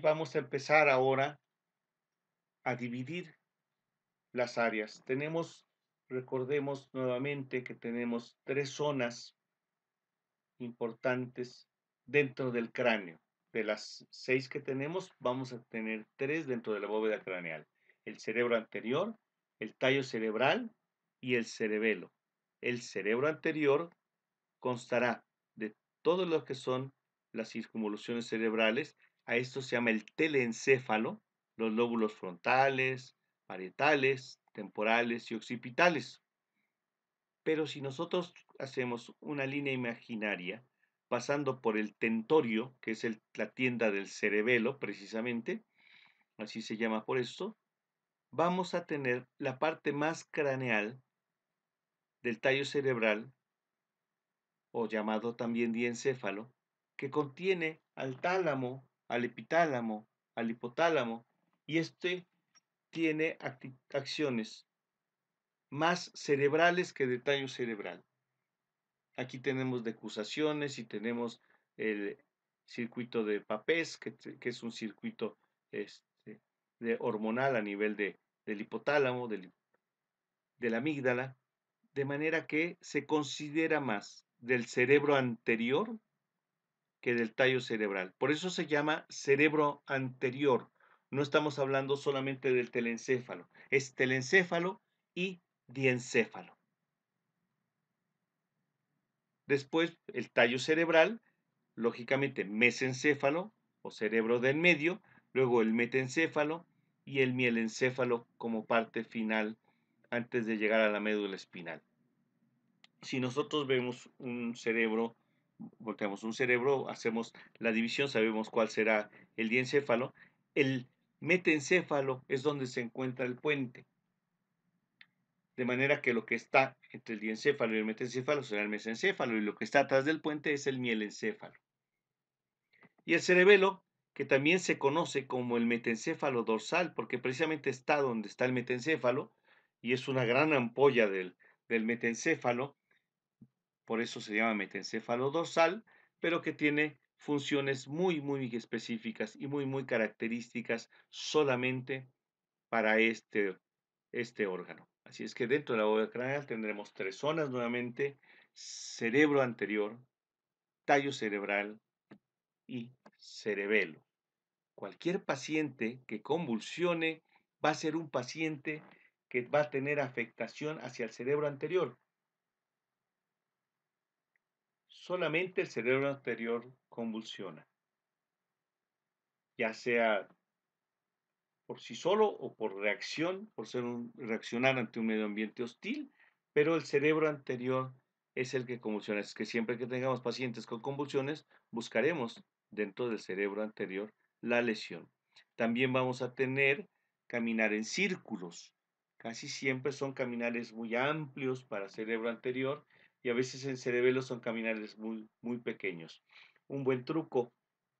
vamos a empezar ahora a dividir las áreas. Tenemos, recordemos nuevamente que tenemos tres zonas importantes dentro del cráneo. De las seis que tenemos, vamos a tener tres dentro de la bóveda craneal. El cerebro anterior, el tallo cerebral y el cerebelo. El cerebro anterior constará de todos lo que son las circunvoluciones cerebrales a esto se llama el telencéfalo, los lóbulos frontales, parietales, temporales y occipitales. Pero si nosotros hacemos una línea imaginaria pasando por el tentorio, que es la tienda del cerebelo precisamente, así se llama por esto, vamos a tener la parte más craneal del tallo cerebral, o llamado también diencéfalo, que contiene al tálamo, al epitálamo, al hipotálamo, y este tiene acciones más cerebrales que de tallo cerebral. Aquí tenemos decusaciones y tenemos el circuito de papés, que, es un circuito este, de hormonal a nivel del hipotálamo, de la amígdala, de manera que se considera más del cerebro anterior que del tallo cerebral. Por eso se llama cerebro anterior. No estamos hablando solamente del telencéfalo. Es telencéfalo y diencéfalo. Después, el tallo cerebral, lógicamente mesencéfalo o cerebro del medio, luego el metencéfalo y el mielencéfalo como parte final antes de llegar a la médula espinal. Si nosotros vemos un cerebro volteamos un cerebro, hacemos la división, sabemos cuál será el diencéfalo. El metencéfalo es donde se encuentra el puente. De manera que lo que está entre el diencéfalo y el metencéfalo será el mesencéfalo y lo que está atrás del puente es el mielencéfalo. Y el cerebelo, que también se conoce como el metencéfalo dorsal, porque precisamente está donde está el metencéfalo y es una gran ampolla del, del metencéfalo, por eso se llama metencéfalo dorsal, pero que tiene funciones muy, muy específicas y muy, muy características solamente para este, este órgano. Así es que dentro de la bóveda craneal tendremos tres zonas nuevamente, cerebro anterior, tallo cerebral y cerebelo. Cualquier paciente que convulsione va a ser un paciente que va a tener afectación hacia el cerebro anterior. solamente el cerebro anterior convulsiona, ya sea por sí solo o por reacción, por ser un, reaccionar ante un medio ambiente hostil, pero el cerebro anterior es el que convulsiona. Es que siempre que tengamos pacientes con convulsiones, buscaremos dentro del cerebro anterior la lesión. También vamos a tener caminar en círculos. Casi siempre son caminares muy amplios para cerebro anterior y a veces en cerebelo son caminales muy, muy pequeños. Un buen truco,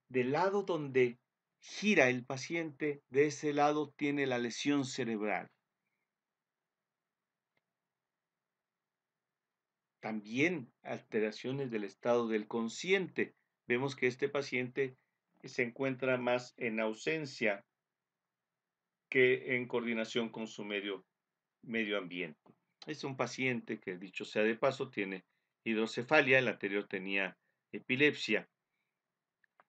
del lado donde gira el paciente, de ese lado tiene la lesión cerebral. También alteraciones del estado del consciente. Vemos que este paciente se encuentra más en ausencia que en coordinación con su medio, medio ambiente. Es un paciente que, dicho sea de paso, tiene hidrocefalia, el anterior tenía epilepsia.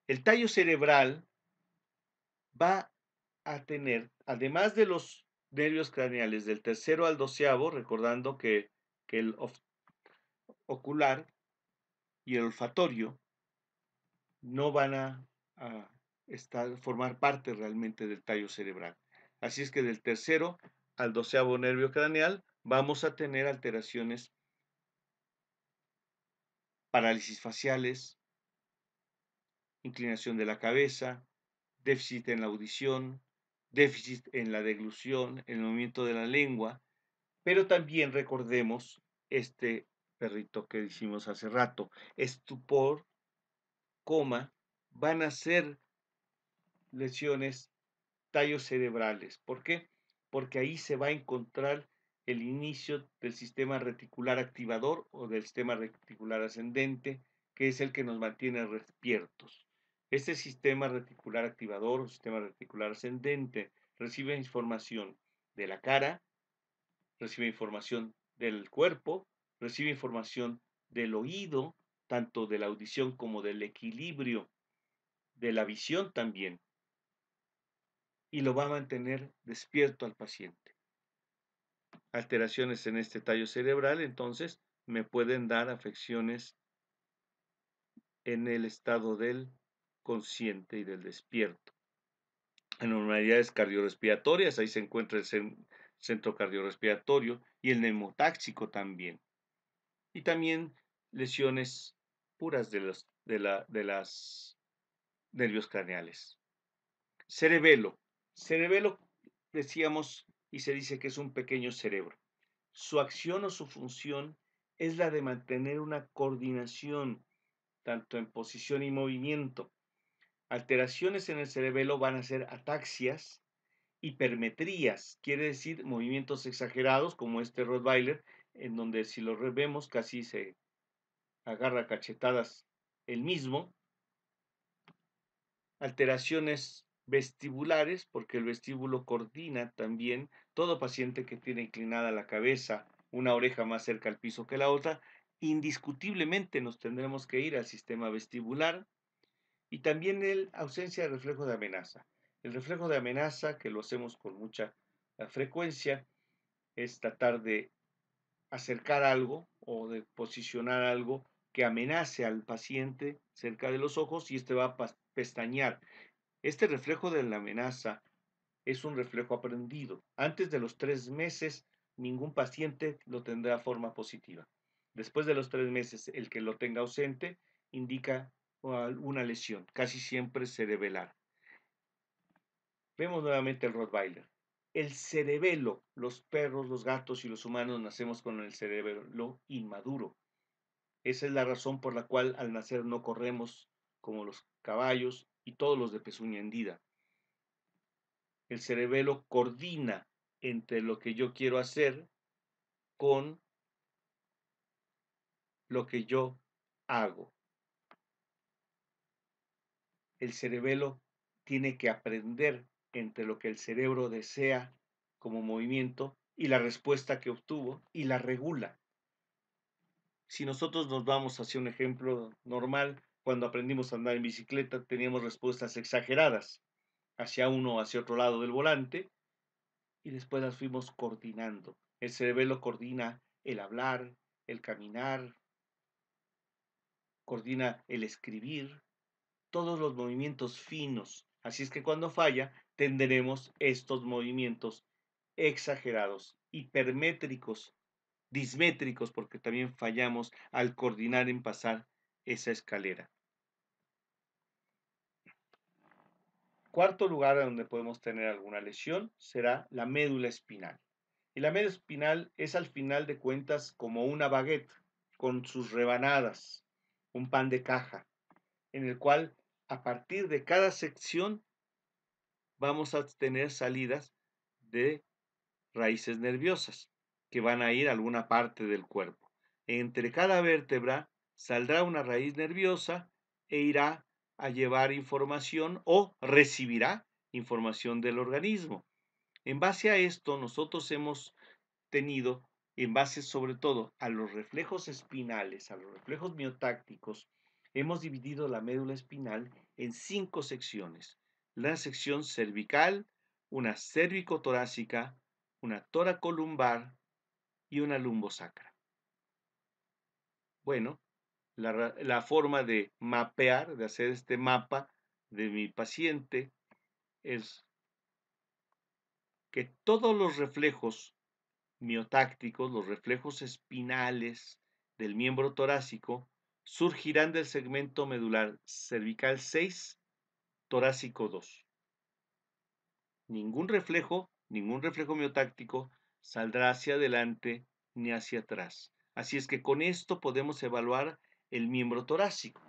El tallo cerebral va a tener, además de los nervios craneales del tercero al doceavo, recordando que, el ocular y el olfatorio no van a, estar, formar parte realmente del tallo cerebral. Así es que del tercero al doceavo nervio craneal vamos a tener alteraciones, parálisis faciales, inclinación de la cabeza, déficit en la audición, déficit en la deglución, en el movimiento de la lengua, pero también recordemos este perrito que hicimos hace rato, estupor, coma, van a ser lesiones tallos cerebrales. ¿Por qué? Porque ahí se va a encontrar el inicio del sistema reticular activador o del sistema reticular ascendente, que es el que nos mantiene despiertos. Este sistema reticular activador o sistema reticular ascendente recibe información de la cara, recibe información del cuerpo, recibe información del oído, tanto de la audición como del equilibrio, de la visión también, y lo va a mantener despierto al paciente alteraciones en este tallo cerebral, entonces me pueden dar afecciones en el estado del consciente y del despierto. Anormalidades cardiorrespiratorias, ahí se encuentra el centro cardiorrespiratorio y el neumotáxico también. Y también lesiones puras de los de de las nervios craneales. Cerebelo. Cerebelo, decíamos, y se dice que es un pequeño cerebro. Su acción o su función es la de mantener una coordinación, tanto en posición y movimiento. Alteraciones en el cerebelo van a ser ataxias, hipermetrías, quiere decir movimientos exagerados como este Rottweiler, en donde si lo vemos casi se agarra cachetadas el mismo. Alteraciones vestibulares, porque el vestíbulo coordina también todo paciente que tiene inclinada la cabeza, una oreja más cerca al piso que la otra, indiscutiblemente nos tendremos que ir al sistema vestibular y también el ausencia de reflejo de amenaza. El reflejo de amenaza, que lo hacemos con mucha eh, frecuencia, es tratar de acercar algo o de posicionar algo que amenace al paciente cerca de los ojos y este va a pestañear. Este reflejo de la amenaza es un reflejo aprendido. Antes de los tres meses, ningún paciente lo tendrá forma positiva. Después de los tres meses, el que lo tenga ausente indica ah, una lesión, casi siempre cerebelar. Vemos nuevamente el Rottweiler. El cerebelo, los perros, los gatos y los humanos nacemos con el cerebelo inmaduro. Esa es la razón por la cual al nacer no corremos como los caballos y todos los de pezuña hendida. El cerebelo coordina entre lo que yo quiero hacer con lo que yo hago. El cerebelo tiene que aprender entre lo que el cerebro desea como movimiento y la respuesta que obtuvo y la regula. Si nosotros nos vamos hacia un ejemplo normal, cuando aprendimos a andar en bicicleta teníamos respuestas exageradas hacia uno o hacia otro lado del volante y después las fuimos coordinando. El cerebelo coordina el hablar, el caminar, coordina el escribir, todos los movimientos finos. Así es que cuando falla tendremos estos movimientos exagerados, hipermétricos, dismétricos, porque también fallamos al coordinar en pasar esa escalera. Cuarto lugar donde podemos tener alguna lesión será la médula espinal. Y la médula espinal es al final de cuentas como una baguette con sus rebanadas, un pan de caja, en el cual a partir de cada sección vamos a tener salidas de raíces nerviosas que van a ir a alguna parte del cuerpo. Entre cada vértebra saldrá una raíz nerviosa e irá a llevar información o recibirá información del organismo. En base a esto, nosotros hemos tenido, en base sobre todo a los reflejos espinales, a los reflejos miotácticos, hemos dividido la médula espinal en cinco secciones. La sección cervical, una cervicotorácica, una toracolumbar y una lumbosacra. Bueno, la, forma de mapear, de hacer este mapa de mi paciente, es que todos los reflejos miotácticos, los reflejos espinales del miembro torácico, surgirán del segmento medular cervical 6, torácico 2. Ningún reflejo, ningún reflejo miotáctico saldrá hacia adelante ni hacia atrás. Así es que con esto podemos evaluar el miembro torácico.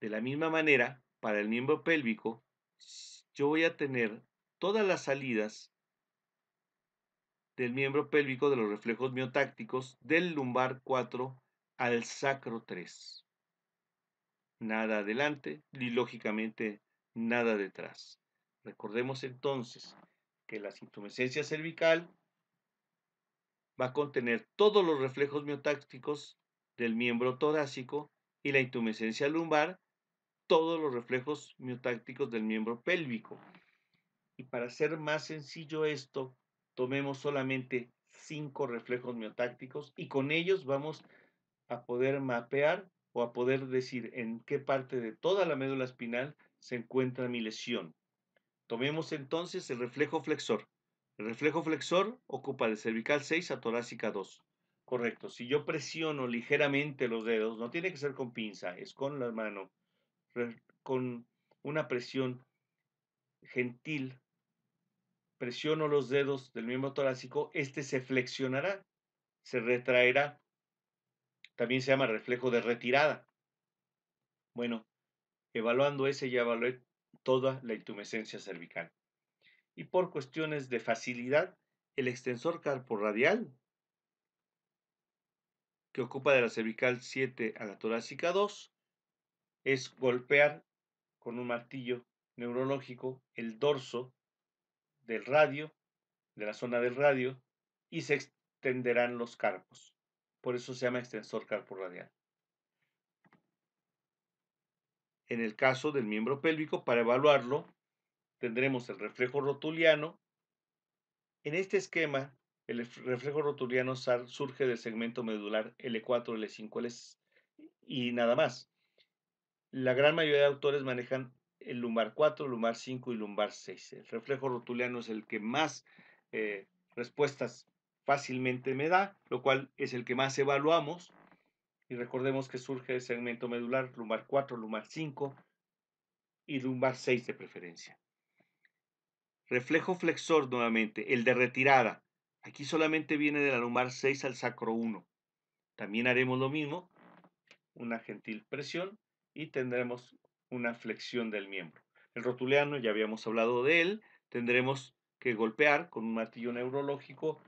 De la misma manera, para el miembro pélvico, yo voy a tener todas las salidas del miembro pélvico de los reflejos miotácticos del lumbar 4 al sacro 3. Nada adelante y lógicamente nada detrás. Recordemos entonces que la intumescencia cervical va a contener todos los reflejos miotácticos del miembro torácico y la intumescencia lumbar, todos los reflejos miotácticos del miembro pélvico. Y para hacer más sencillo esto, tomemos solamente cinco reflejos miotácticos y con ellos vamos a poder mapear o a poder decir en qué parte de toda la médula espinal se encuentra mi lesión. Tomemos entonces el reflejo flexor. El reflejo flexor ocupa de cervical 6 a torácica 2. Correcto. Si yo presiono ligeramente los dedos, no tiene que ser con pinza, es con la mano, con una presión gentil. Presiono los dedos del miembro torácico, este se flexionará, se retraerá. También se llama reflejo de retirada. Bueno, evaluando ese ya evalué toda la intumescencia cervical y por cuestiones de facilidad, el extensor carporradial, que ocupa de la cervical 7 a la torácica 2, es golpear con un martillo neurológico el dorso del radio, de la zona del radio, y se extenderán los carpos. Por eso se llama extensor carporradial. En el caso del miembro pélvico, para evaluarlo, tendremos el reflejo rotuliano. En este esquema, el reflejo rotuliano surge del segmento medular L4, L5, L y nada más. La gran mayoría de autores manejan el lumbar 4, lumbar 5 y lumbar 6. El reflejo rotuliano es el que más eh, respuestas fácilmente me da, lo cual es el que más evaluamos. Y recordemos que surge el segmento medular lumbar 4, lumbar 5 y lumbar 6 de preferencia. Reflejo flexor nuevamente, el de retirada. Aquí solamente viene del lumbar 6 al sacro 1. También haremos lo mismo, una gentil presión y tendremos una flexión del miembro. El rotuliano, ya habíamos hablado de él, tendremos que golpear con un martillo neurológico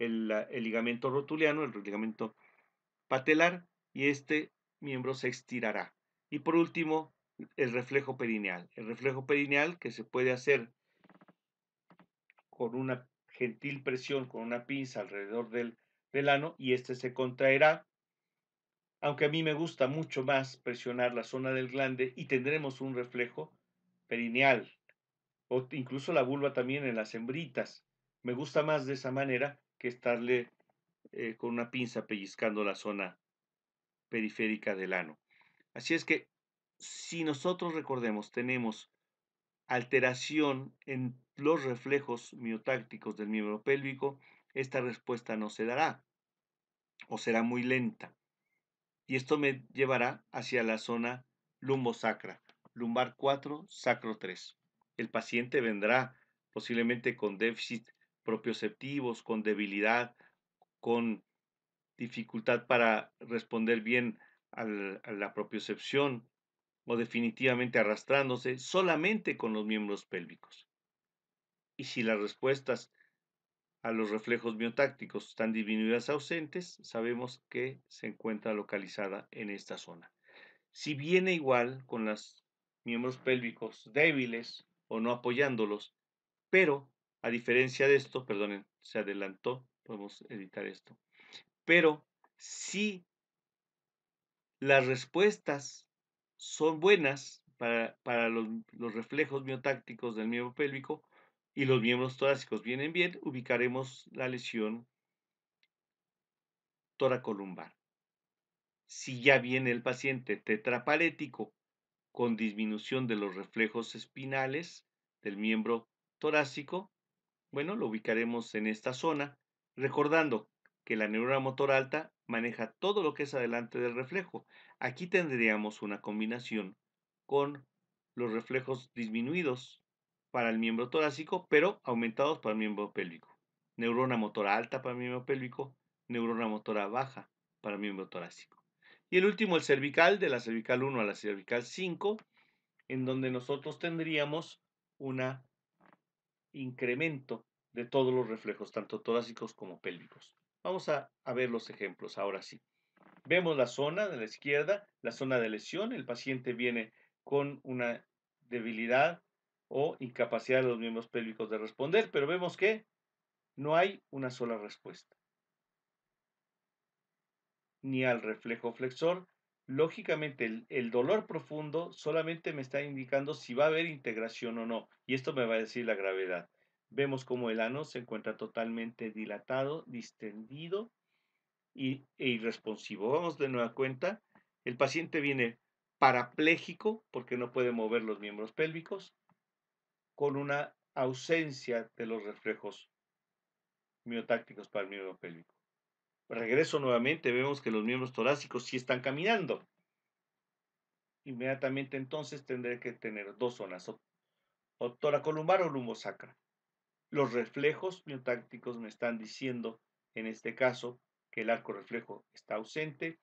el, ligamento rotuliano, el ligamento patelar, y este miembro se estirará. Y por último, el reflejo perineal. El reflejo perineal que se puede hacer con una gentil presión con una pinza alrededor del, del ano y este se contraerá. Aunque a mí me gusta mucho más presionar la zona del glande y tendremos un reflejo perineal o incluso la vulva también en las hembritas. Me gusta más de esa manera que estarle eh, con una pinza pellizcando la zona periférica del ano. Así es que si nosotros recordemos tenemos alteración en los reflejos miotácticos del miembro pélvico, esta respuesta no se dará o será muy lenta. Y esto me llevará hacia la zona lumbosacra, lumbar 4, sacro 3. El paciente vendrá posiblemente con déficit propioceptivos, con debilidad, con dificultad para responder bien a la propiocepción o definitivamente arrastrándose solamente con los miembros pélvicos. Y si las respuestas a los reflejos biotácticos están disminuidas ausentes, sabemos que se encuentra localizada en esta zona. Si viene igual con los miembros pélvicos débiles o no apoyándolos, pero a diferencia de esto, perdonen, se adelantó, podemos editar esto, pero si las respuestas son buenas para, los, los reflejos miotácticos del miembro pélvico, y los miembros torácicos vienen bien, ubicaremos la lesión toracolumbar. Si ya viene el paciente tetrapalético con disminución de los reflejos espinales del miembro torácico, bueno, lo ubicaremos en esta zona, recordando que la neurona motor alta maneja todo lo que es adelante del reflejo. Aquí tendríamos una combinación con los reflejos disminuidos para el miembro torácico, pero aumentados para el miembro pélvico. Neurona motora alta para el miembro pélvico, neurona motora baja para el miembro torácico. Y el último, el cervical, de la cervical 1 a la cervical 5, en donde nosotros tendríamos un incremento de todos los reflejos, tanto torácicos como pélvicos. Vamos a, a ver los ejemplos ahora sí. Vemos la zona de la izquierda, la zona de lesión. El paciente viene con una debilidad o incapacidad de los miembros pélvicos de responder, pero vemos que no hay una sola respuesta. Ni al reflejo flexor. Lógicamente, el, dolor profundo solamente me está indicando si va a haber integración o no, y esto me va a decir la gravedad. Vemos como el ano se encuentra totalmente dilatado, distendido e irresponsivo. Vamos de nueva cuenta, el paciente viene parapléjico porque no puede mover los miembros pélvicos, con una ausencia de los reflejos miotácticos para el miembro pélvico. Regreso nuevamente, vemos que los miembros torácicos sí están caminando. Inmediatamente entonces tendré que tener dos zonas, o, o toracolumbar o lumbosacra. Los reflejos miotácticos me están diciendo, en este caso, que el arco reflejo está ausente.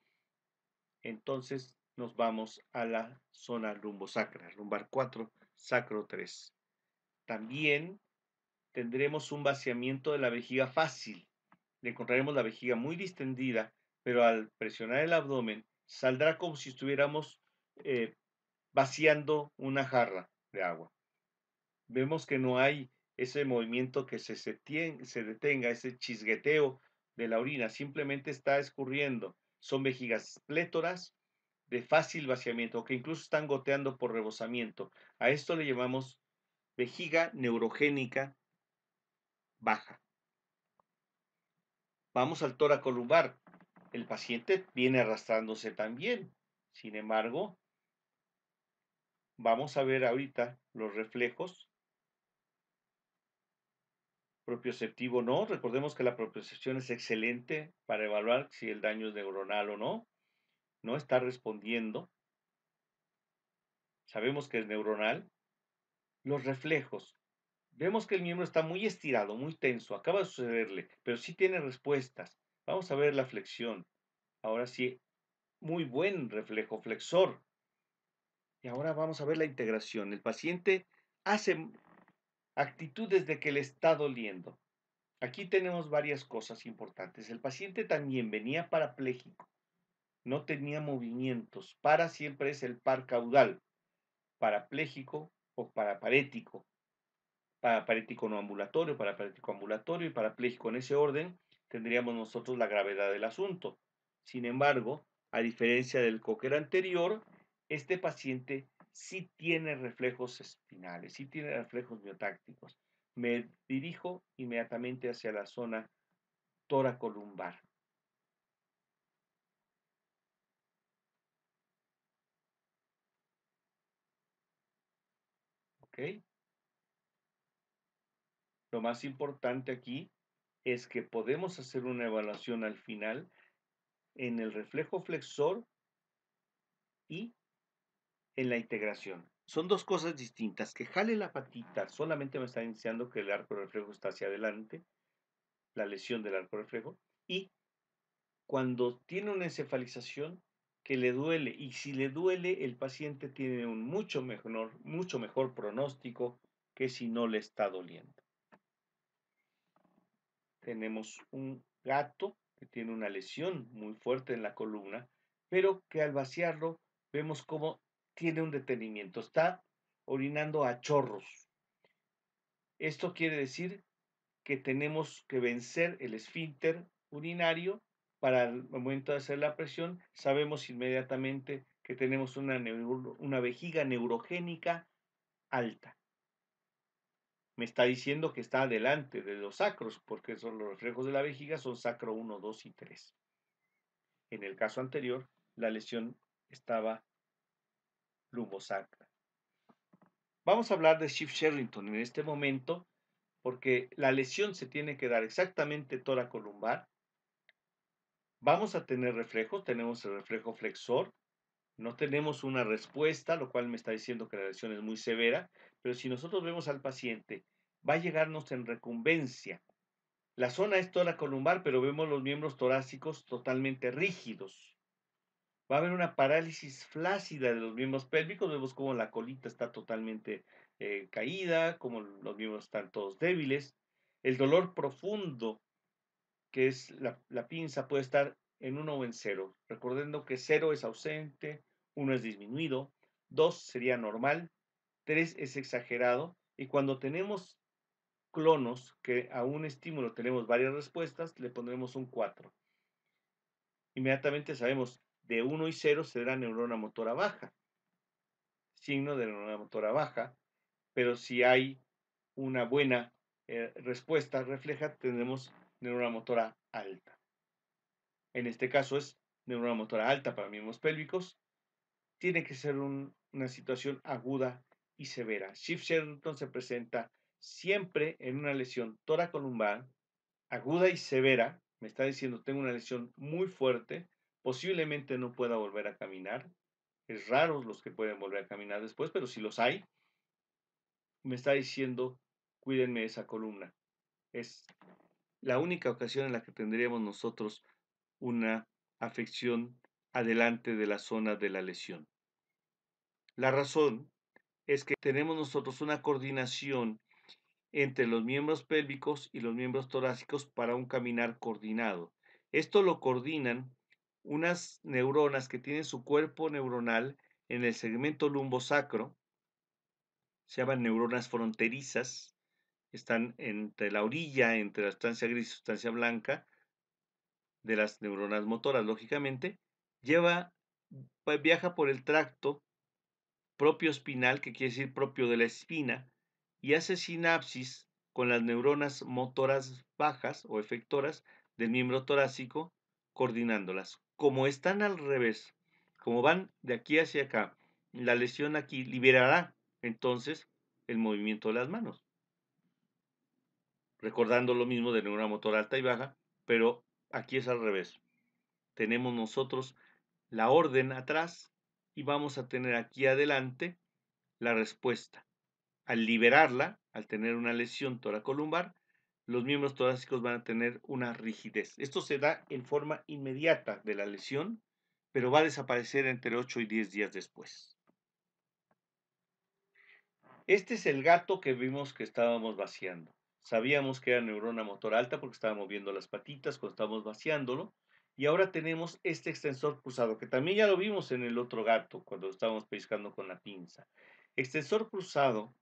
Entonces nos vamos a la zona lumbosacra, lumbar 4, sacro 3 también tendremos un vaciamiento de la vejiga fácil. Le encontraremos la vejiga muy distendida, pero al presionar el abdomen saldrá como si estuviéramos eh, vaciando una jarra de agua. Vemos que no hay ese movimiento que se, se detenga, ese chisgueteo de la orina, simplemente está escurriendo. Son vejigas plétoras de fácil vaciamiento que incluso están goteando por rebosamiento. A esto le llamamos vejiga neurogénica baja. Vamos al tora lumbar. El paciente viene arrastrándose también. Sin embargo, vamos a ver ahorita los reflejos. Propioceptivo no. Recordemos que la propiocepción es excelente para evaluar si el daño es neuronal o no. No está respondiendo. Sabemos que es neuronal los reflejos. Vemos que el miembro está muy estirado, muy tenso, acaba de sucederle, pero sí tiene respuestas. Vamos a ver la flexión. Ahora sí, muy buen reflejo flexor. Y ahora vamos a ver la integración. El paciente hace actitudes de que le está doliendo. Aquí tenemos varias cosas importantes. El paciente también venía parapléjico. No tenía movimientos. Para siempre es el par caudal. Parapléjico, o pues, paraparético, paraparético no ambulatorio, paraparético ambulatorio y parapléjico en ese orden, tendríamos nosotros la gravedad del asunto. Sin embargo, a diferencia del cocker anterior, este paciente sí tiene reflejos espinales, sí tiene reflejos miotácticos. Me dirijo inmediatamente hacia la zona toracolumbar. Lo más importante aquí es que podemos hacer una evaluación al final en el reflejo flexor y en la integración. Son dos cosas distintas. Que jale la patita solamente me está indicando que el arco reflejo está hacia adelante, la lesión del arco reflejo, y cuando tiene una encefalización que le duele y si le duele el paciente tiene un mucho mejor, mucho mejor pronóstico que si no le está doliendo. Tenemos un gato que tiene una lesión muy fuerte en la columna, pero que al vaciarlo vemos cómo tiene un detenimiento, está orinando a chorros. Esto quiere decir que tenemos que vencer el esfínter urinario para el momento de hacer la presión, sabemos inmediatamente que tenemos una, vejiga neurogénica alta. Me está diciendo que está delante de los sacros, porque los reflejos de la vejiga son sacro 1, 2 y 3. En el caso anterior, la lesión estaba lumbosacra. Vamos a hablar de Shift Sherrington en este momento, porque la lesión se tiene que dar exactamente tóraco lumbar Vamos a tener reflejos, tenemos el reflejo flexor, no tenemos una respuesta, lo cual me está diciendo que la lesión es muy severa, pero si nosotros vemos al paciente, va a llegarnos en recumbencia. La zona es toda columbar, pero vemos los miembros torácicos totalmente rígidos. Va a haber una parálisis flácida de los miembros pélvicos, vemos cómo la colita está totalmente eh, caída, como los miembros están todos débiles. El dolor profundo que es la, pinza, puede estar en 1 o en 0, recordando que 0 es ausente, 1 es disminuido, 2 sería normal, 3 es exagerado, y cuando tenemos clonos que a un estímulo tenemos varias respuestas, le pondremos un 4. Inmediatamente sabemos, de 1 y 0 será neurona motora baja, signo de neurona motora baja, pero si hay una buena eh, respuesta refleja, tendremos neurona motora alta. En este caso es neurona motora alta para miembros pélvicos. Tiene que ser una situación aguda y severa. Shift Sheridan se presenta siempre en una lesión toracolumbar aguda y severa. Me está diciendo, tengo una lesión muy fuerte, posiblemente no pueda volver a caminar. Es raro los que pueden volver a caminar después, pero si los hay, me está diciendo, cuídenme esa columna. Es la única ocasión en la que tendríamos nosotros una afección adelante de la zona de la lesión. La razón es que tenemos nosotros una coordinación entre los miembros pélvicos y los miembros torácicos para un caminar coordinado. Esto lo coordinan unas neuronas que tienen su cuerpo neuronal en el segmento lumbosacro, se llaman neuronas fronterizas, están entre la orilla, entre la sustancia gris y sustancia blanca de las neuronas motoras, lógicamente, lleva, pues, viaja por el tracto propio espinal, que quiere decir propio de la espina, y hace sinapsis con las neuronas motoras bajas o efectoras del miembro torácico, coordinándolas. Como están al revés, como van de aquí hacia acá, la lesión aquí liberará entonces el movimiento de las manos recordando lo mismo de una motor alta y baja, pero aquí es al revés. Tenemos nosotros la orden atrás y vamos a tener aquí adelante la respuesta. Al liberarla, al tener una lesión toracolumbar, los miembros torácicos van a tener una rigidez. Esto se da en forma inmediata de la lesión, pero va a desaparecer entre 8 y 10 días después. Este es el gato que vimos que estábamos vaciando. Sabíamos que era neurona motor alta porque estaba moviendo las patitas cuando estábamos vaciándolo. Y ahora tenemos este extensor cruzado, que también ya lo vimos en el otro gato cuando estábamos pescando con la pinza. Extensor cruzado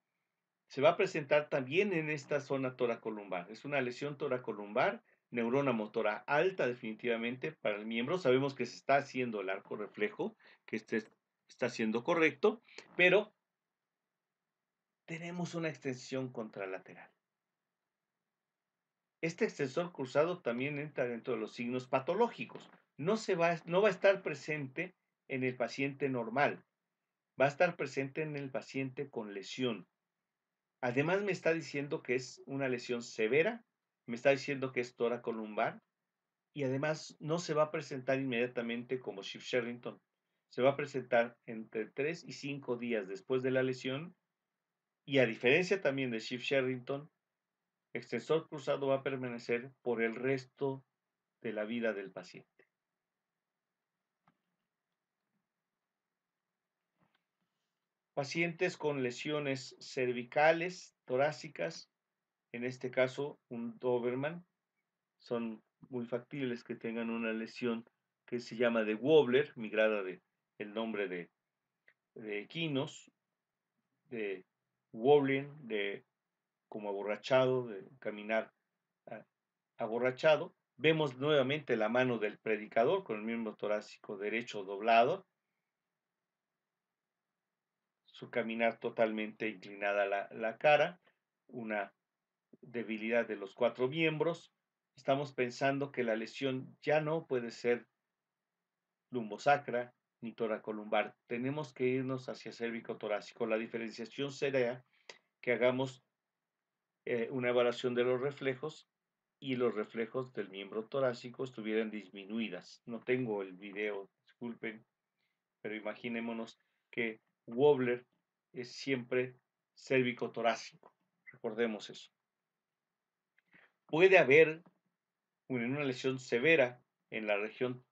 se va a presentar también en esta zona toracolumbar. Es una lesión toracolumbar, neurona motora alta definitivamente para el miembro. Sabemos que se está haciendo el arco reflejo, que este está siendo correcto, pero tenemos una extensión contralateral. Este extensor cruzado también entra dentro de los signos patológicos. No, se va, no va a estar presente en el paciente normal, va a estar presente en el paciente con lesión. Además me está diciendo que es una lesión severa, me está diciendo que es toracolumbar y además no se va a presentar inmediatamente como Shift Sherrington. Se va a presentar entre 3 y 5 días después de la lesión y a diferencia también de Shift Sherrington, extensor cruzado va a permanecer por el resto de la vida del paciente. Pacientes con lesiones cervicales, torácicas, en este caso un Doberman, son muy factibles que tengan una lesión que se llama de Wobbler, migrada del nombre de, de equinos, de Wobbling, de como aborrachado, de caminar ah, aborrachado. Vemos nuevamente la mano del predicador con el miembro torácico derecho doblado, su caminar totalmente inclinada la, la cara, una debilidad de los cuatro miembros. Estamos pensando que la lesión ya no puede ser lumbosacra ni toracolumbar. Tenemos que irnos hacia cérvico torácico. La diferenciación sería que hagamos eh, una evaluación de los reflejos y los reflejos del miembro torácico estuvieran disminuidas. No tengo el video, disculpen, pero imaginémonos que Wobbler es siempre cérvico-torácico. Recordemos eso. Puede haber una lesión severa en la región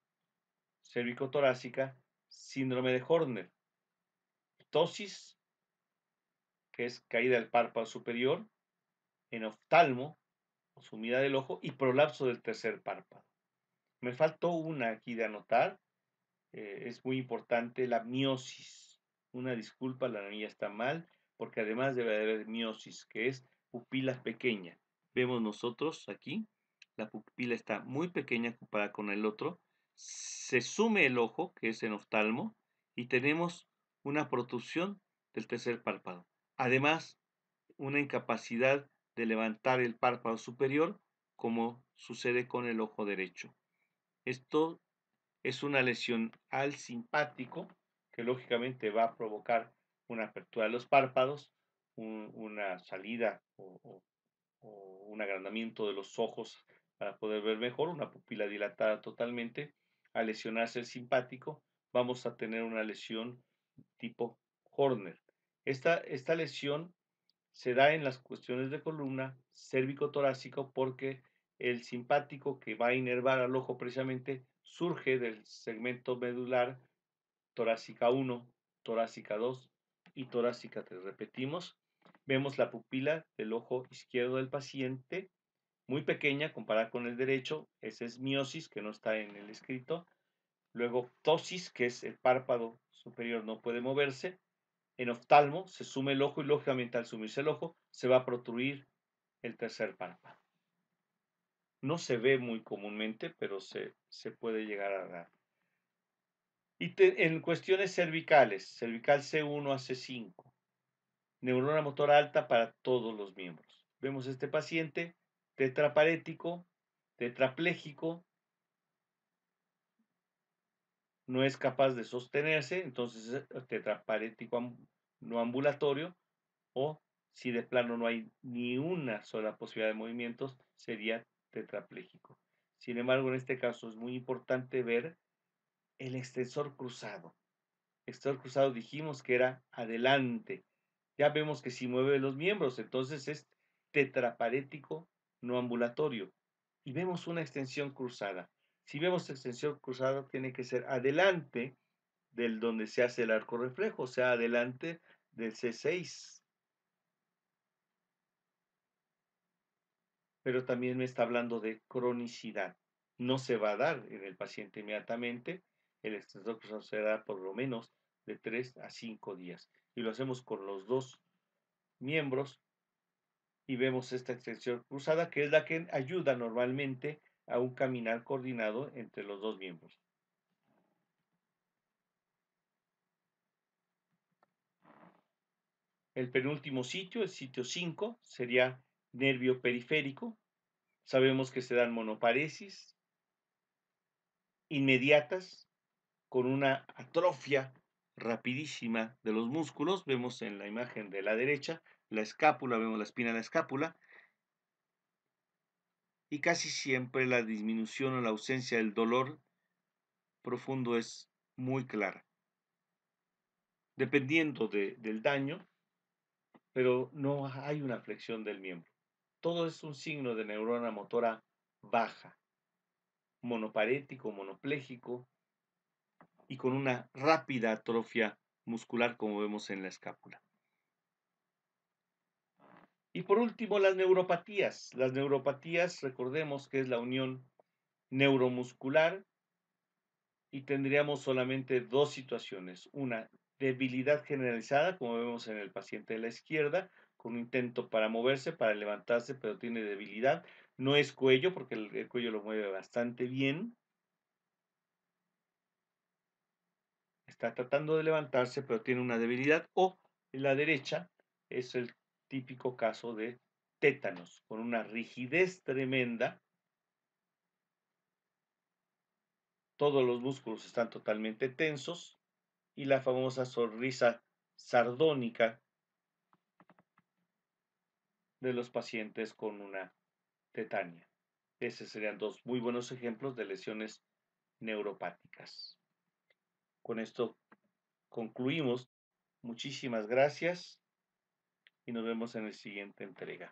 cérvico-torácica, síndrome de Horner, ptosis, que es caída del párpado superior, en oftalmo, sumida del ojo, y prolapso del tercer párpado. Me faltó una aquí de anotar, eh, es muy importante, la miosis. Una disculpa, la mía está mal, porque además debe haber miosis, que es pupila pequeña. Vemos nosotros aquí, la pupila está muy pequeña comparada con el otro, se sume el ojo, que es en oftalmo, y tenemos una protrusión del tercer párpado. Además, una incapacidad de levantar el párpado superior como sucede con el ojo derecho. Esto es una lesión al simpático que lógicamente va a provocar una apertura de los párpados, una salida o, un agrandamiento de los ojos para poder ver mejor, una pupila dilatada totalmente. Al lesionarse el simpático, vamos a tener una lesión tipo Horner. Esta, esta lesión se da en las cuestiones de columna cérvico-torácico porque el simpático que va a inervar al ojo precisamente surge del segmento medular torácica 1, torácica 2 y torácica 3. Repetimos, vemos la pupila del ojo izquierdo del paciente, muy pequeña comparada con el derecho, esa es miosis que no está en el escrito, luego ptosis que es el párpado superior no puede moverse, en oftalmo se sume el ojo y lógicamente al sumirse el ojo se va a protruir el tercer párpado. No se ve muy comúnmente, pero se, puede llegar a dar. Y en cuestiones cervicales, cervical C1 a C5, neurona motora alta para todos los miembros. Vemos este paciente tetraparético, tetrapléjico, no es capaz de sostenerse, entonces es eh, tetraparético no ambulatorio, o si de plano no hay ni una sola posibilidad de movimientos, sería tetrapléjico. Sin embargo, en este caso es muy importante ver el extensor cruzado. Extensor cruzado dijimos que era adelante. Ya vemos que si mueve los miembros, entonces es tetraparético no ambulatorio. Y vemos una extensión cruzada. Si vemos extensión cruzada, tiene que ser adelante del donde se hace el arco reflejo, o sea, adelante del C6. Pero también me está hablando de cronicidad. No se va a dar en el paciente inmediatamente, el extensor cruzado da por lo menos de 3 a 5 días. Y lo hacemos con los dos miembros y vemos esta extensión cruzada que es la que ayuda normalmente a un caminar coordinado entre los dos miembros. El penúltimo sitio, el sitio 5, sería nervio periférico. Sabemos que se dan monoparesis inmediatas con una atrofia rapidísima de los músculos. Vemos en la imagen de la derecha la escápula, vemos la espina de la escápula, y casi siempre la disminución o la ausencia del dolor profundo es muy clara, dependiendo del daño, pero no hay una flexión del miembro. Todo es un signo de neurona motora baja, monoparético, monopléjico y con una rápida atrofia muscular como vemos en la escápula. Y por último, las neuropatías. Las neuropatías, recordemos que es la unión neuromuscular y tendríamos solamente dos situaciones. Una, debilidad generalizada, como vemos en el paciente de la izquierda, con un intento para moverse, para levantarse, pero tiene debilidad. No es cuello, porque el, cuello lo mueve bastante bien. Está tratando de levantarse, pero tiene una debilidad. O la derecha es el típico caso de tétanos, con una rigidez tremenda. Todos los músculos están totalmente tensos y la famosa sonrisa sardónica de los pacientes con una tetania. Esos serían dos muy buenos ejemplos de lesiones neuropáticas. Con esto concluimos. Muchísimas gracias y nos vemos en la siguiente entrega.